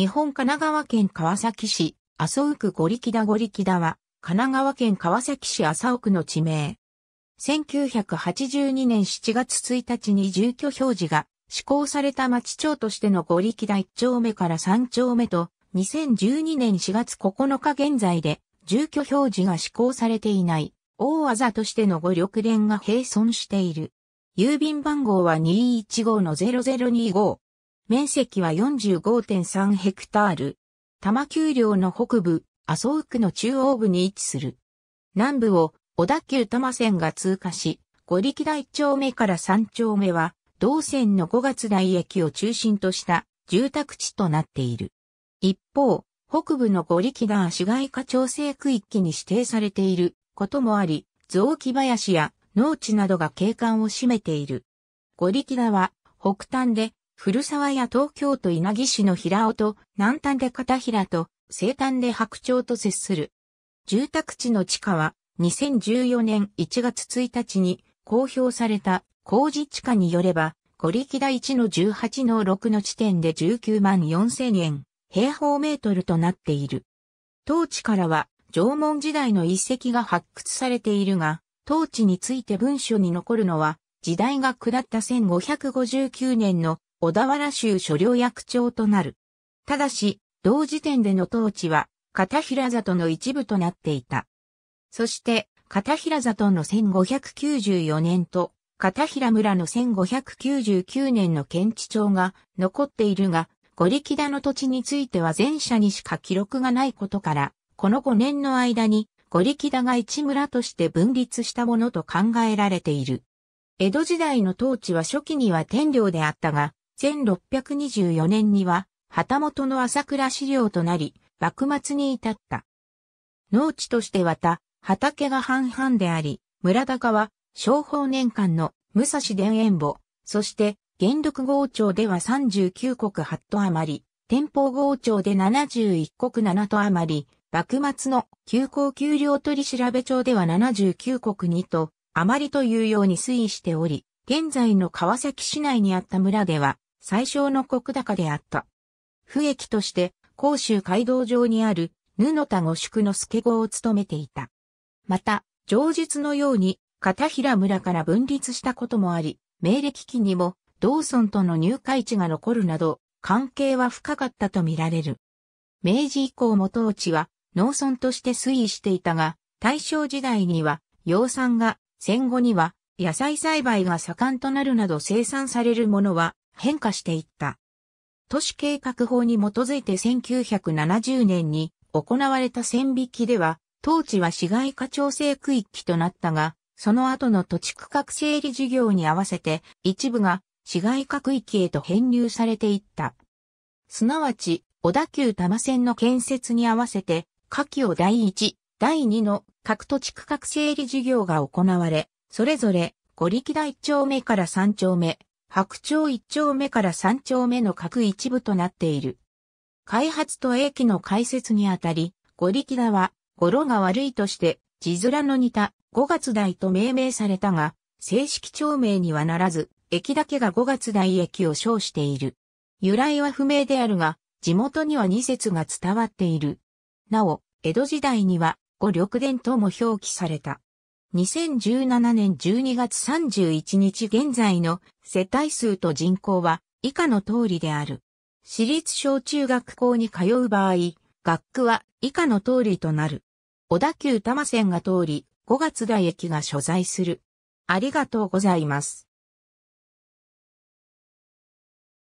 日本神奈川県川崎市、麻生区五力田五力田は、神奈川県川崎市麻生区の地名。1982年7月1日に住居表示が施行された町町としての五力田1丁目から3丁目と、2012年4月9日現在で住居表示が施行されていない、大技としての五緑連が並存している。郵便番号は215-0025。面積は45.3ヘクタール。多摩丘陵の北部、麻生区の中央部に位置する。南部を小田急多摩線が通過し、五力台丁目から三丁目は、同線の五月台駅を中心とした住宅地となっている。一方、北部の五力台市街化調整区域に指定されていることもあり、雑木林や農地などが景観を占めている。五力田は北端で古沢や東京都稲城市の平尾と南端で片平と西端で白鳥と接する。住宅地の地価は2014年1月1日に公表された工事地価によれば、五力第1の18の6の地点で19万4千円、平方メートルとなっている。当地からは縄文時代の遺跡が発掘されているが、当地について文書に残るのは、時代が下った1559年の小田原州所領役長となる。ただし、同時点での統治は、片平里の一部となっていた。そして、片平里の1594年と、片平村の1599年の県地帳が残っているが、五力田の土地については前者にしか記録がないことから、この5年の間に五力田が一村として分立したものと考えられている。江戸時代の統治は初期には天領であったが、1624年には、旗本の朝倉資料となり、幕末に至った。農地としてはた、畑が半々であり、村高は、商法年間の武蔵田園墓、そして、元禄豪町では39国8都余り、天保豪町で71国7都余り、幕末の休校給料取調べ帳では79国2都余りというように推移しており、現在の川崎市内にあった村では、最小の国高であった。不益として、甲州街道上にある、布田五宿の助郷を務めていた。また、上述のように、片平村から分立したこともあり、明暦期にも、道村との入会地が残るなど、関係は深かったとみられる。明治以降も当地は、農村として推移していたが、大正時代には、養蚕が、戦後には、野菜栽培が盛んとなるなど生産されるものは、変化していった。都市計画法に基づいて1970年に行われた線引きでは、当地は市街化調整区域となったが、その後の土地区画整理事業に合わせて一部が市街化区域へと編入されていった。すなわち、小田急多摩線の建設に合わせて、下記を第1、第2の各土地区画整理事業が行われ、それぞれ五力大丁目から3丁目、白鳥一丁目から三丁目の各一部となっている。開発と駅の開設にあたり、五力田は、語呂が悪いとして、字面の似た五月台と命名されたが、正式町名にはならず、駅だけが五月台駅を称している。由来は不明であるが、地元には二節が伝わっている。なお、江戸時代には、五緑伝とも表記された。2017年12月31日現在の世帯数と人口は以下の通りである。私立小中学校に通う場合、学区は以下の通りとなる。小田急多摩線が通り、5月台駅が所在する。ありがとうございます。